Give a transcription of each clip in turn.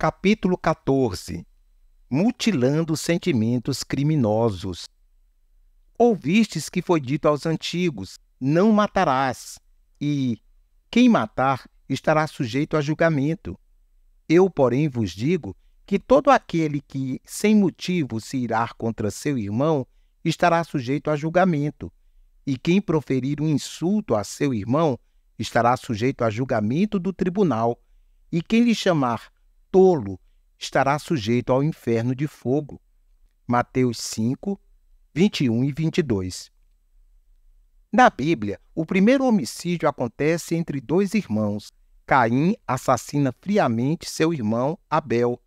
Capítulo 14 Mutilando sentimentos criminosos. Ouvistes que foi dito aos antigos: Não matarás, e quem matar estará sujeito a julgamento. Eu, porém, vos digo que todo aquele que, sem motivo, se irar contra seu irmão, estará sujeito a julgamento. E quem proferir um insulto a seu irmão, estará sujeito a julgamento do tribunal. E quem lhe chamar tolo estará sujeito ao inferno de fogo. Mateus 5, 21 e 22. Na Bíblia, o primeiro homicídio acontece entre dois irmãos. Caim assassina friamente seu irmão Abel.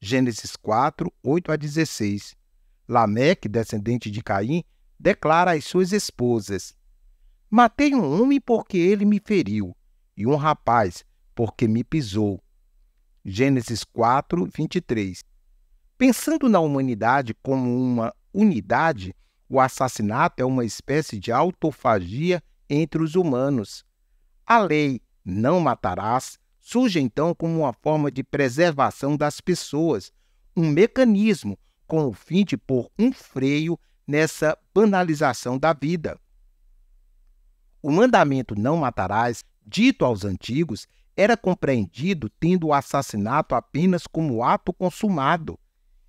Gênesis 4, 8 a 16. Lameque, descendente de Caim, declara às suas esposas: Matei um homem porque ele me feriu, e um rapaz porque me pisou. Gênesis 4, 23. Pensando na humanidade como uma unidade, o assassinato é uma espécie de autofagia entre os humanos. A lei não matarás surge então como uma forma de preservação das pessoas, um mecanismo com o fim de pôr um freio nessa banalização da vida. O mandamento não matarás, dito aos antigos, era compreendido tendo o assassinato apenas como ato consumado.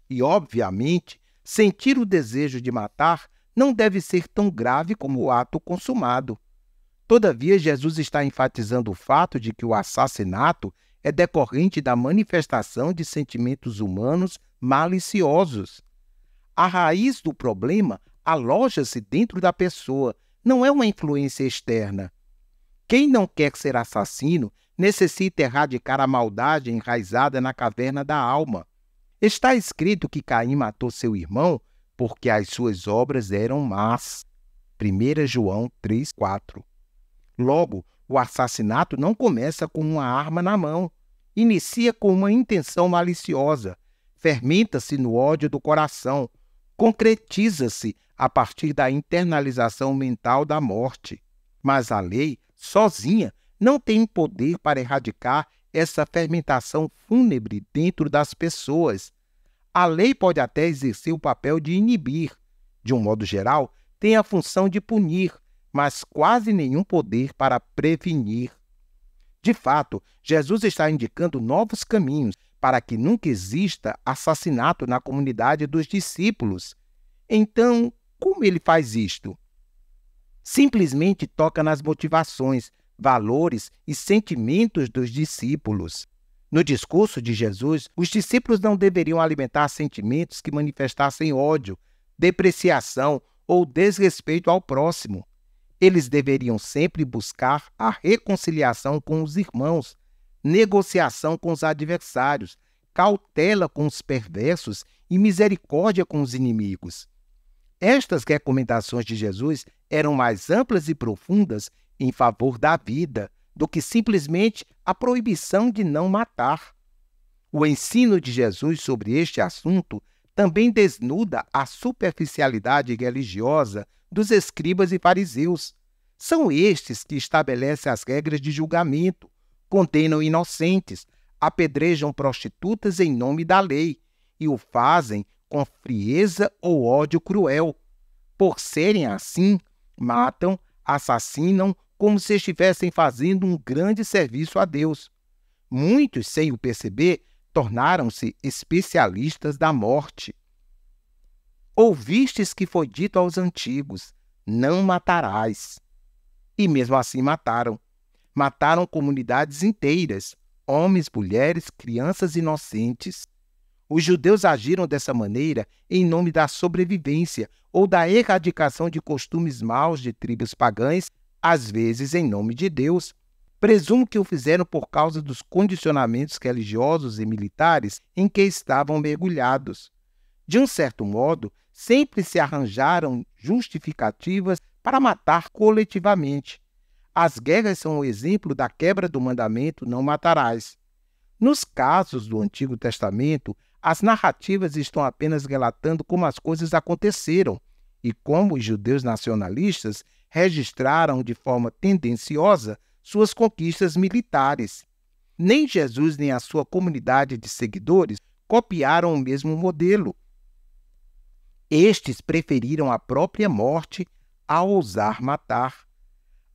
E, obviamente, sentir o desejo de matar não deve ser tão grave como o ato consumado. Todavia, Jesus está enfatizando o fato de que o assassinato é decorrente da manifestação de sentimentos humanos maliciosos. A raiz do problema aloja-se dentro da pessoa, não é uma influência externa. Quem não quer ser assassino necessita erradicar a maldade enraizada na caverna da alma. Está escrito que Caim matou seu irmão porque as suas obras eram más. 1 João 3,4. Logo, o assassinato não começa com uma arma na mão. Inicia com uma intenção maliciosa. Fermenta-se no ódio do coração. Concretiza-se a partir da internalização mental da morte. Mas a lei, sozinha, não tem poder para erradicar essa fermentação fúnebre dentro das pessoas. A lei pode até exercer o papel de inibir. De um modo geral, tem a função de punir, mas quase nenhum poder para prevenir. De fato, Jesus está indicando novos caminhos para que nunca exista assassinato na comunidade dos discípulos. Então, como ele faz isto? Simplesmente toca nas motivações, valores e sentimentos dos discípulos. No discurso de Jesus, os discípulos não deveriam alimentar sentimentos que manifestassem ódio, depreciação ou desrespeito ao próximo. Eles deveriam sempre buscar a reconciliação com os irmãos, negociação com os adversários, cautela com os perversos e misericórdia com os inimigos. Estas recomendações de Jesus eram mais amplas e profundas em favor da vida do que simplesmente a proibição de não matar. O ensino de Jesus sobre este assunto também desnuda a superficialidade religiosa dos escribas e fariseus. São estes que estabelecem as regras de julgamento, condenam inocentes, apedrejam prostitutas em nome da lei e o fazem com frieza ou ódio cruel. Por serem assim, matam, assassinam como se estivessem fazendo um grande serviço a Deus. Muitos, sem o perceber, tornaram-se especialistas da morte. Ouvistes que foi dito aos antigos: não matarás. E mesmo assim mataram. Mataram comunidades inteiras, homens, mulheres, crianças inocentes. Os judeus agiram dessa maneira em nome da sobrevivência ou da erradicação de costumes maus de tribos pagãs, às vezes em nome de Deus. Presumo que o fizeram por causa dos condicionamentos religiosos e militares em que estavam mergulhados. De um certo modo, sempre se arranjaram justificativas para matar coletivamente. As guerras são o exemplo da quebra do mandamento não matarás. Nos casos do Antigo Testamento, as narrativas estão apenas relatando como as coisas aconteceram e como os judeus nacionalistas registraram de forma tendenciosa suas conquistas militares. Nem Jesus nem a sua comunidade de seguidores copiaram o mesmo modelo. Estes preferiram a própria morte a ousar matar.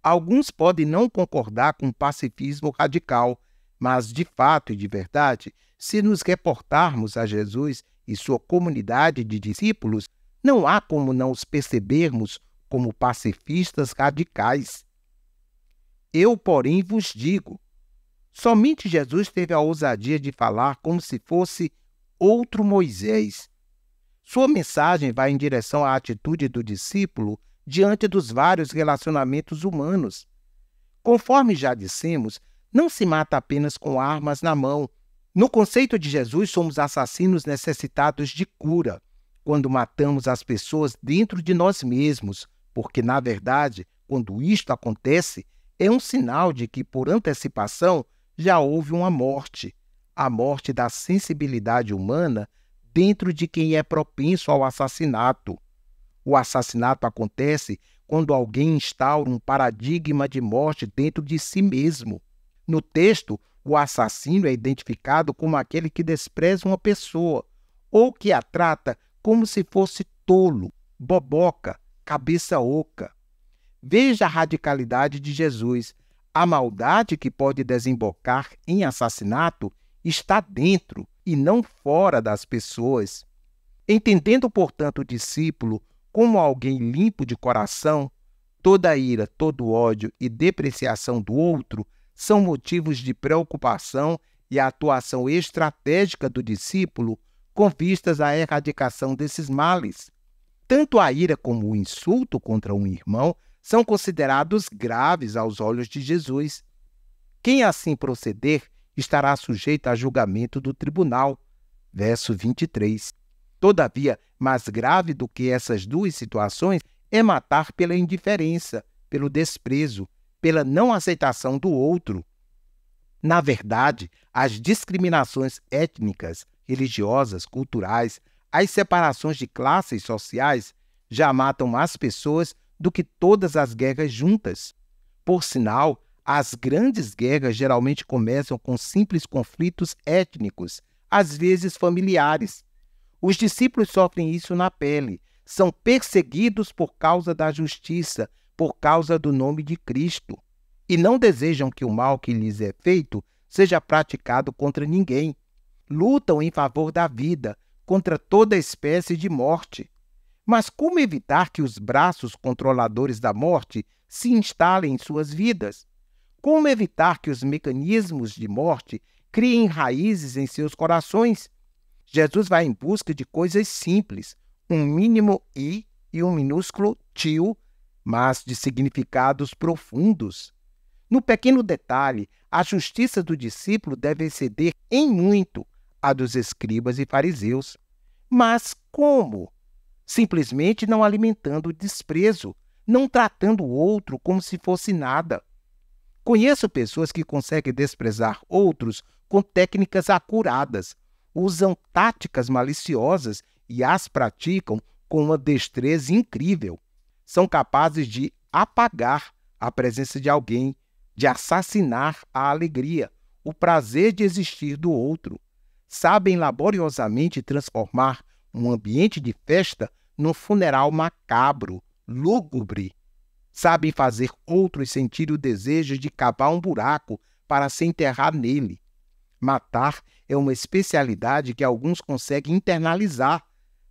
Alguns podem não concordar com o pacifismo radical, mas de fato e de verdade se nos reportarmos a Jesus e sua comunidade de discípulos, não há como não os percebermos como pacifistas radicais. Eu, porém, vos digo: somente Jesus teve a ousadia de falar como se fosse outro Moisés. Sua mensagem vai em direção à atitude do discípulo diante dos vários relacionamentos humanos. Conforme já dissemos, não se mata apenas com armas na mão, no conceito de Jesus, somos assassinos necessitados de cura quando matamos as pessoas dentro de nós mesmos, porque, na verdade, quando isto acontece, é um sinal de que, por antecipação, já houve uma morte a morte da sensibilidade humana dentro de quem é propenso ao assassinato. O assassinato acontece quando alguém instaura um paradigma de morte dentro de si mesmo. No texto, o assassino é identificado como aquele que despreza uma pessoa ou que a trata como se fosse tolo, boboca, cabeça oca. Veja a radicalidade de Jesus. A maldade que pode desembocar em assassinato está dentro e não fora das pessoas. Entendendo, portanto, o discípulo como alguém limpo de coração, toda ira, todo ódio e depreciação do outro são motivos de preocupação e a atuação estratégica do discípulo com vistas à erradicação desses males. Tanto a ira como o insulto contra um irmão são considerados graves aos olhos de Jesus. Quem assim proceder estará sujeito a julgamento do tribunal. Verso 23. Todavia, mais grave do que essas duas situações é matar pela indiferença, pelo desprezo, pela não aceitação do outro. Na verdade, as discriminações étnicas, religiosas, culturais, as separações de classes sociais já matam mais pessoas do que todas as guerras juntas. Por sinal, as grandes guerras geralmente começam com simples conflitos étnicos, às vezes familiares. Os discípulos sofrem isso na pele, são perseguidos por causa da justiça, por causa do nome de Cristo, e não desejam que o mal que lhes é feito seja praticado contra ninguém. Lutam em favor da vida, contra toda espécie de morte. Mas como evitar que os braços controladores da morte se instalem em suas vidas? Como evitar que os mecanismos de morte criem raízes em seus corações? Jesus vai em busca de coisas simples, um mínimo i e um minúsculo tio mas de significados profundos. No pequeno detalhe, a justiça do discípulo deve exceder em muito a dos escribas e fariseus. Mas como? Simplesmente não alimentando o desprezo, não tratando o outro como se fosse nada. Conheço pessoas que conseguem desprezar outros com técnicas acuradas, usam táticas maliciosas e as praticam com uma destreza incrível são capazes de apagar a presença de alguém, de assassinar a alegria, o prazer de existir do outro. Sabem laboriosamente transformar um ambiente de festa num funeral macabro, lúgubre. Sabem fazer outros sentir o desejo de cavar um buraco para se enterrar nele. Matar é uma especialidade que alguns conseguem internalizar.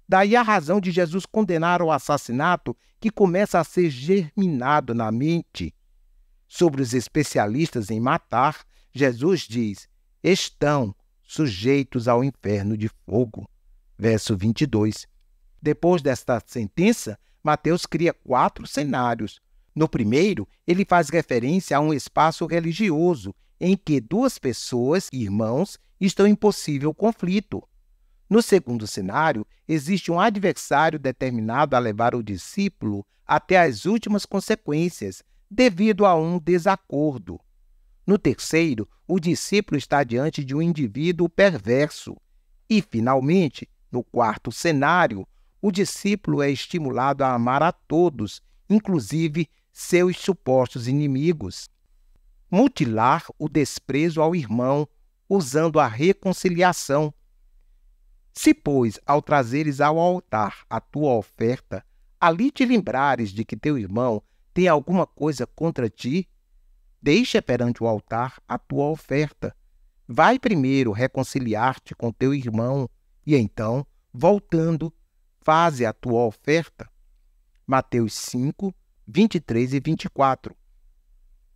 Daí a razão de Jesus condenar o assassinato que começa a ser germinado na mente. Sobre os especialistas em matar, Jesus diz: estão sujeitos ao inferno de fogo. Verso 22. Depois desta sentença, Mateus cria quatro cenários. No primeiro, ele faz referência a um espaço religioso em que duas pessoas, irmãos, estão em possível conflito. No segundo cenário, existe um adversário determinado a levar o discípulo até as últimas consequências, devido a um desacordo. No terceiro, o discípulo está diante de um indivíduo perverso. E, finalmente, no quarto cenário, o discípulo é estimulado a amar a todos, inclusive seus supostos inimigos. Mutilar o desprezo ao irmão, usando a reconciliação, se, pois, ao trazeres ao altar a tua oferta, ali te lembrares de que teu irmão tem alguma coisa contra ti, deixa perante o altar a tua oferta. Vai primeiro reconciliar-te com teu irmão e então, voltando, faze a tua oferta. Mateus 5, 23 e 24.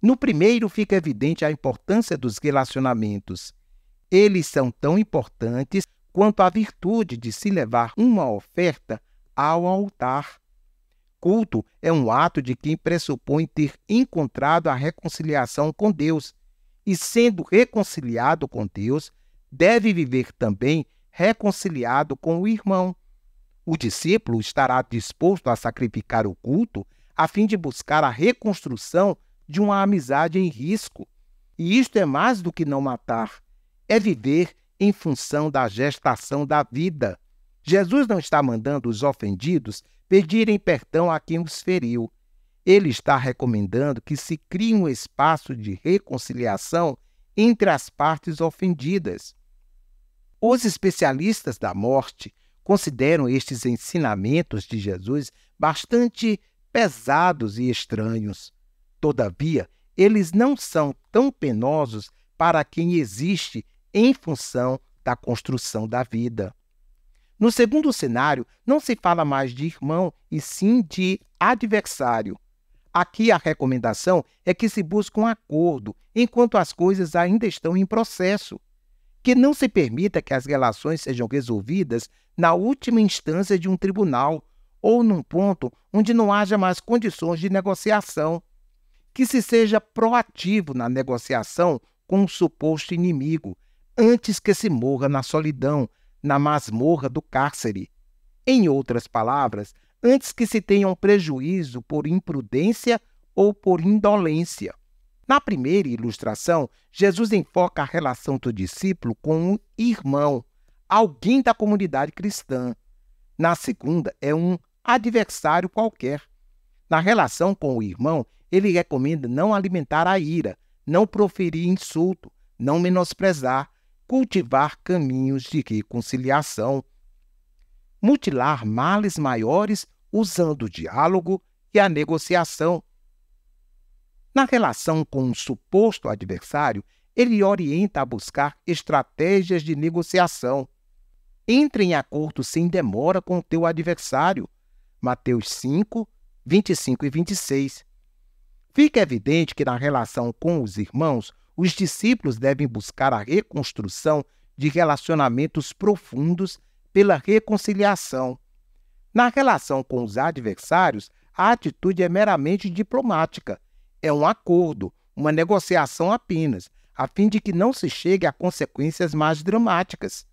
No primeiro fica evidente a importância dos relacionamentos. Eles são tão importantes quanto à virtude de se levar uma oferta ao altar. Culto é um ato de quem pressupõe ter encontrado a reconciliação com Deus, e sendo reconciliado com Deus, deve viver também reconciliado com o irmão. O discípulo estará disposto a sacrificar o culto a fim de buscar a reconstrução de uma amizade em risco. E isto é mais do que não matar, é viver em função da gestação da vida. Jesus não está mandando os ofendidos pedirem perdão a quem os feriu. Ele está recomendando que se crie um espaço de reconciliação entre as partes ofendidas. Os especialistas da morte consideram estes ensinamentos de Jesus bastante pesados e estranhos. Todavia, eles não são tão penosos para quem existe em função da construção da vida. No segundo cenário, não se fala mais de irmão, e sim de adversário. Aqui a recomendação é que se busque um acordo enquanto as coisas ainda estão em processo, que não se permita que as relações sejam resolvidas na última instância de um tribunal ou num ponto onde não haja mais condições de negociação, que se seja proativo na negociação com o um suposto inimigo, antes que se morra na solidão, na masmorra do cárcere. Em outras palavras, antes que se tenha um prejuízo por imprudência ou por indolência. Na primeira ilustração, Jesus enfoca a relação do discípulo com um irmão, alguém da comunidade cristã. Na segunda, é um adversário qualquer. Na relação com o irmão, ele recomenda não alimentar a ira, não proferir insulto, não menosprezar, cultivar caminhos de reconciliação, mutilar males maiores usando o diálogo e a negociação. Na relação com um suposto adversário, ele orienta a buscar estratégias de negociação. Entre em acordo sem demora com o teu adversário. Mateus 5, 25 e 26. Fica evidente que na relação com os irmãos, os discípulos devem buscar a reconstrução de relacionamentos profundos pela reconciliação. Na relação com os adversários, a atitude é meramente diplomática. É um acordo, uma negociação apenas, a fim de que não se chegue a consequências mais dramáticas.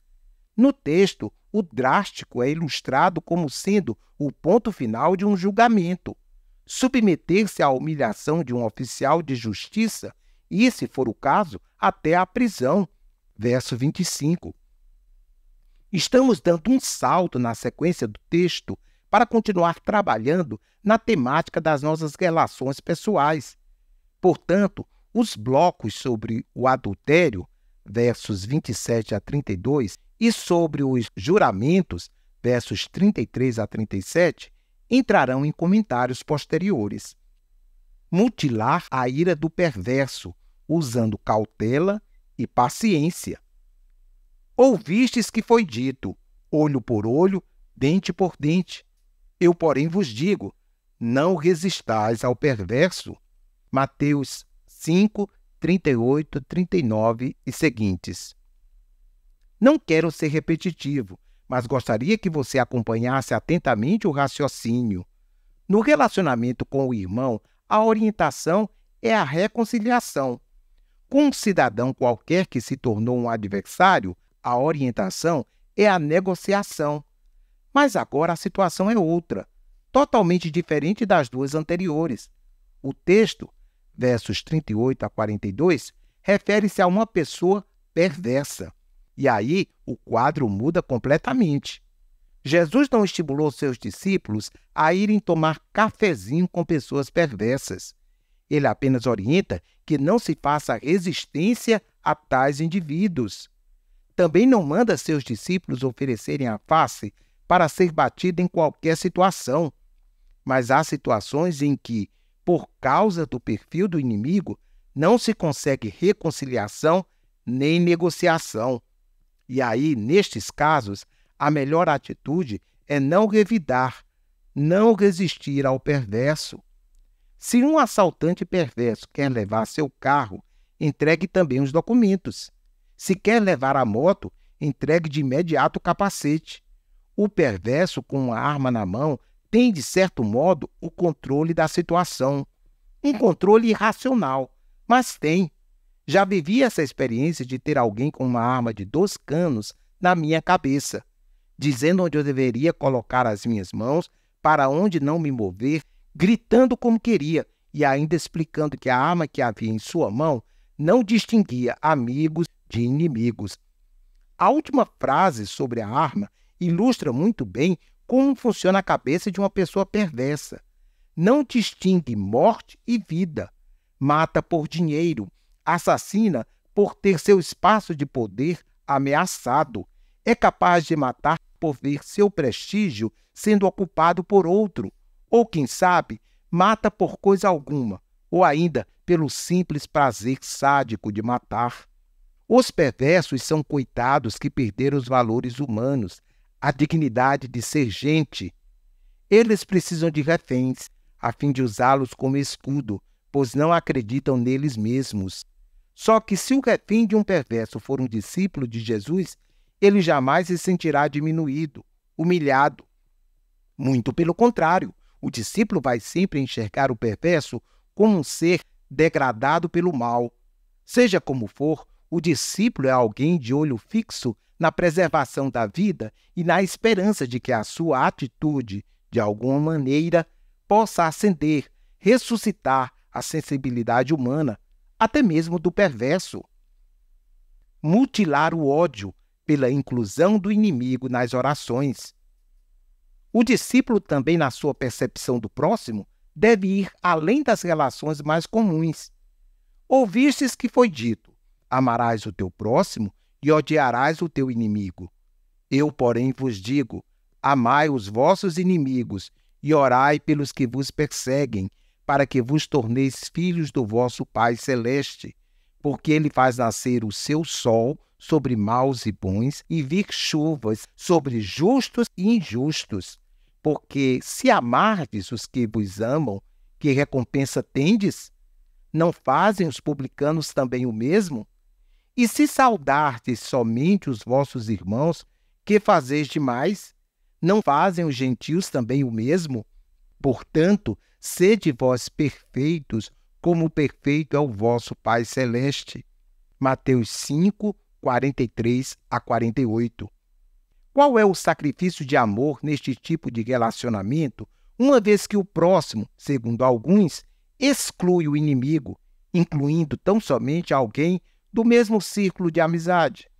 No texto, o drástico é ilustrado como sendo o ponto final de um julgamento. Submeter-se à humilhação de um oficial de justiça e, se for o caso, até a prisão. Verso 25. Estamos dando um salto na sequência do texto para continuar trabalhando na temática das nossas relações pessoais. Portanto, os blocos sobre o adultério, versos 27 a 32, e sobre os juramentos, versos 33 a 37, entrarão em comentários posteriores. Mutilar a ira do perverso, usando cautela e paciência. Ouvistes que foi dito: olho por olho, dente por dente. Eu, porém, vos digo: não resistais ao perverso. Mateus 5, 38, 39 e seguintes. Não quero ser repetitivo, mas gostaria que você acompanhasse atentamente o raciocínio. No relacionamento com o irmão, a orientação é a reconciliação. Com um cidadão qualquer que se tornou um adversário, a orientação é a negociação. Mas agora a situação é outra, totalmente diferente das duas anteriores. O texto, versos 38 a 42, refere-se a uma pessoa perversa. E aí o quadro muda completamente. Jesus não estimulou seus discípulos a irem tomar cafezinho com pessoas perversas. Ele apenas orienta que não se faça resistência a tais indivíduos. Também não manda seus discípulos oferecerem a face para ser batida em qualquer situação. Mas há situações em que, por causa do perfil do inimigo, não se consegue reconciliação nem negociação. E aí, nestes casos, a melhor atitude é não revidar, não resistir ao perverso. Se um assaltante perverso quer levar seu carro, entregue também os documentos. Se quer levar a moto, entregue de imediato o capacete. O perverso com a arma na mão tem, de certo modo, o controle da situação. Um controle irracional, mas tem. Já vivi essa experiência de ter alguém com uma arma de dois canos na minha cabeça, dizendo onde eu deveria colocar as minhas mãos, para onde não me mover gritando como queria e ainda explicando que a arma que havia em sua mão não distinguia amigos de inimigos. A última frase sobre a arma ilustra muito bem como funciona a cabeça de uma pessoa perversa. Não distingue morte e vida. Mata por dinheiro, assassina por ter seu espaço de poder ameaçado. É capaz de matar por ver seu prestígio sendo ocupado por outro ou quem sabe, mata por coisa alguma, ou ainda pelo simples prazer sádico de matar. Os perversos são coitados que perderam os valores humanos, a dignidade de ser gente. Eles precisam de reféns, a fim de usá-los como escudo, pois não acreditam neles mesmos. Só que se o refém de um perverso for um discípulo de Jesus, ele jamais se sentirá diminuído, humilhado. Muito pelo contrário, o discípulo vai sempre enxergar o perverso como um ser degradado pelo mal. Seja como for, o discípulo é alguém de olho fixo na preservação da vida e na esperança de que a sua atitude, de alguma maneira, possa acender, ressuscitar a sensibilidade humana, até mesmo do perverso. Mutilar o ódio pela inclusão do inimigo nas orações. O discípulo também, na sua percepção do próximo, deve ir além das relações mais comuns. Ouvistes que foi dito: amarás o teu próximo e odiarás o teu inimigo. Eu, porém, vos digo: amai os vossos inimigos e orai pelos que vos perseguem, para que vos torneis filhos do vosso Pai Celeste, porque ele faz nascer o seu sol sobre maus e bons e vir chuvas sobre justos e injustos. Porque se amardes os que vos amam, que recompensa tendes? Não fazem os publicanos também o mesmo? E se saudardes somente os vossos irmãos, que fazeis demais? Não fazem os gentios também o mesmo? Portanto, sede vós perfeitos, como perfeito é o vosso Pai Celeste. Mateus 5, 43 a 48. Qual é o sacrifício de amor neste tipo de relacionamento, uma vez que o próximo, segundo alguns, exclui o inimigo, incluindo tão somente alguém do mesmo círculo de amizade?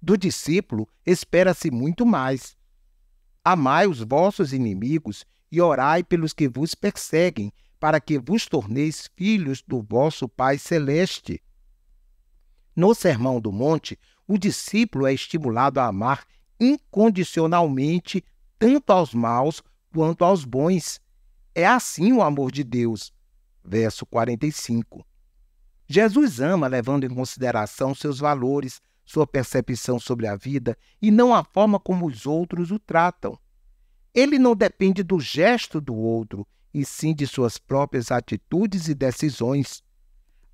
Do discípulo espera-se muito mais. Amai os vossos inimigos e orai pelos que vos perseguem, para que vos torneis filhos do vosso Pai Celeste. No Sermão do Monte, o discípulo é estimulado a amar incondicionalmente tanto aos maus quanto aos bons. É assim o amor de Deus. Verso 45. Jesus ama levando em consideração seus valores, sua percepção sobre a vida e não a forma como os outros o tratam. Ele não depende do gesto do outro, e sim de suas próprias atitudes e decisões.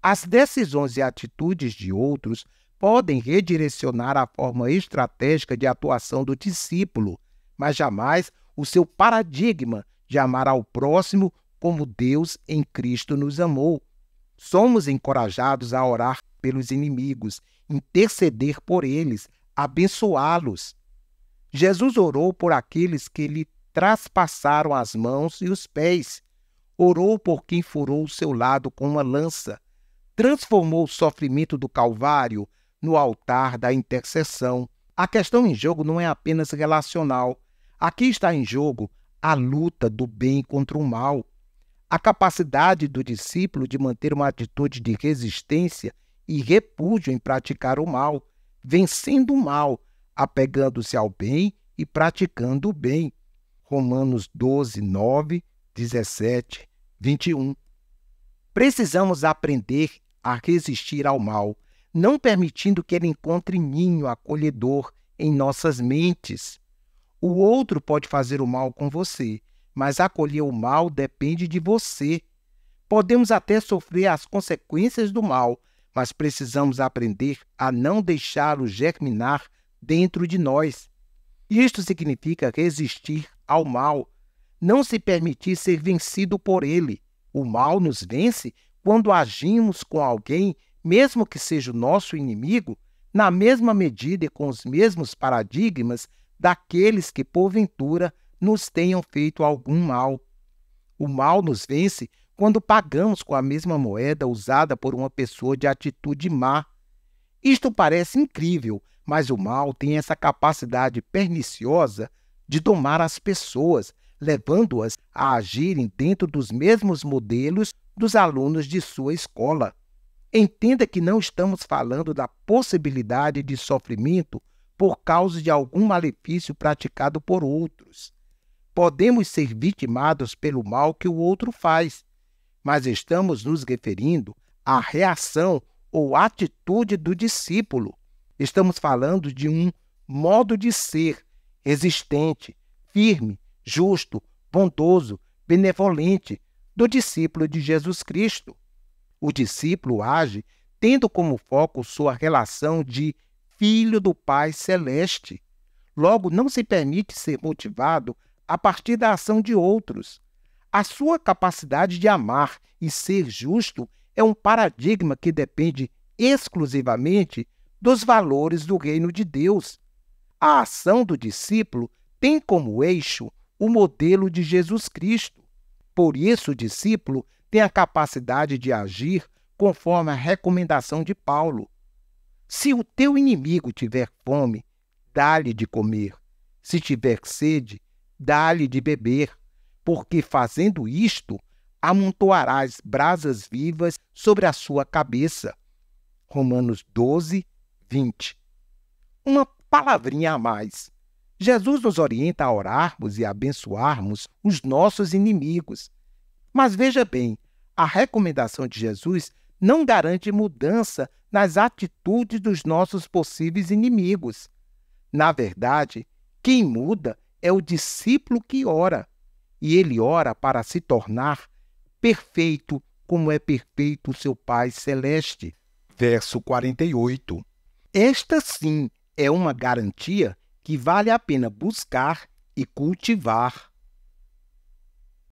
As decisões e atitudes de outros podem redirecionar a forma estratégica de atuação do discípulo, mas jamais o seu paradigma de amar ao próximo como Deus em Cristo nos amou. Somos encorajados a orar pelos inimigos, interceder por eles, abençoá-los. Jesus orou por aqueles que lhe traspassaram as mãos e os pés, orou por quem furou o seu lado com uma lança, transformou o sofrimento do Calvário no altar da intercessão. A questão em jogo não é apenas relacional. Aqui está em jogo a luta do bem contra o mal, a capacidade do discípulo de manter uma atitude de resistência e repúdio em praticar o mal, vencendo o mal, apegando-se ao bem e praticando o bem. Romanos 12, 9, 17, 21. Precisamos aprender a resistir ao mal, não permitindo que ele encontre ninho acolhedor em nossas mentes. O outro pode fazer o mal com você, mas acolher o mal depende de você. Podemos até sofrer as consequências do mal, mas precisamos aprender a não deixá-lo germinar dentro de nós. Isto significa resistir ao mal, não se permitir ser vencido por ele. O mal nos vence quando agimos com alguém mesmo que seja o nosso inimigo, na mesma medida e com os mesmos paradigmas daqueles que, porventura, nos tenham feito algum mal. O mal nos vence quando pagamos com a mesma moeda usada por uma pessoa de atitude má. Isto parece incrível, mas o mal tem essa capacidade perniciosa de domar as pessoas, levando-as a agirem dentro dos mesmos modelos dos alunos de sua escola. Entenda que não estamos falando da possibilidade de sofrimento por causa de algum malefício praticado por outros. Podemos ser vitimados pelo mal que o outro faz, mas estamos nos referindo à reação ou atitude do discípulo. Estamos falando de um modo de ser resistente, firme, justo, bondoso, benevolente do discípulo de Jesus Cristo o discípulo age tendo como foco sua relação de filho do Pai Celeste. Logo, não se permite ser motivado a partir da ação de outros. A sua capacidade de amar e ser justo é um paradigma que depende exclusivamente dos valores do reino de Deus. A ação do discípulo tem como eixo o modelo de Jesus Cristo. Por isso, o discípulo tem a capacidade de agir conforme a recomendação de Paulo. Se o teu inimigo tiver fome, dá-lhe de comer. Se tiver sede, dá-lhe de beber, porque fazendo isto, amontoarás brasas vivas sobre a sua cabeça. Romanos 12, 20. Uma palavrinha a mais. Jesus nos orienta a orarmos e abençoarmos os nossos inimigos. Mas veja bem, a recomendação de Jesus não garante mudança nas atitudes dos nossos possíveis inimigos. Na verdade, quem muda é o discípulo que ora, e ele ora para se tornar perfeito, como é perfeito o seu Pai Celeste. Verso 48. Esta sim é uma garantia que vale a pena buscar e cultivar.